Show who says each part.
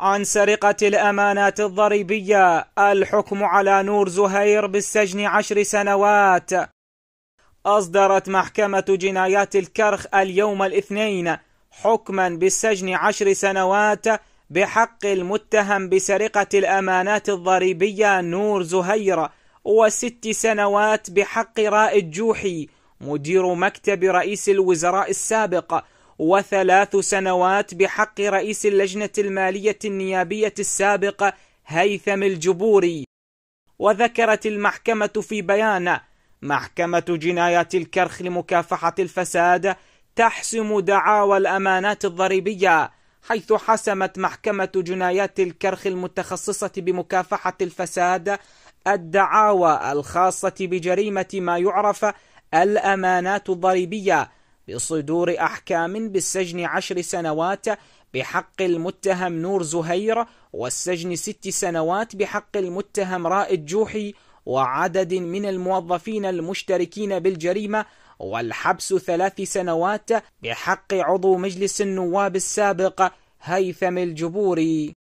Speaker 1: عن سرقة الأمانات الضريبية الحكم على نور زهير بالسجن عشر سنوات أصدرت محكمة جنايات الكرخ اليوم الاثنين حكما بالسجن عشر سنوات بحق المتهم بسرقة الأمانات الضريبية نور زهير وست سنوات بحق رائد جوحي مدير مكتب رئيس الوزراء السابق وثلاث سنوات بحق رئيس اللجنة المالية النيابية السابق هيثم الجبوري وذكرت المحكمة في بيان محكمة جنايات الكرخ لمكافحة الفساد تحسم دعاوى الأمانات الضريبية حيث حسمت محكمة جنايات الكرخ المتخصصة بمكافحة الفساد الدعاوى الخاصة بجريمة ما يعرف الأمانات الضريبية بصدور أحكام بالسجن عشر سنوات بحق المتهم نور زهير والسجن ست سنوات بحق المتهم رائد جوحي وعدد من الموظفين المشتركين بالجريمة والحبس ثلاث سنوات بحق عضو مجلس النواب السابق هيثم الجبوري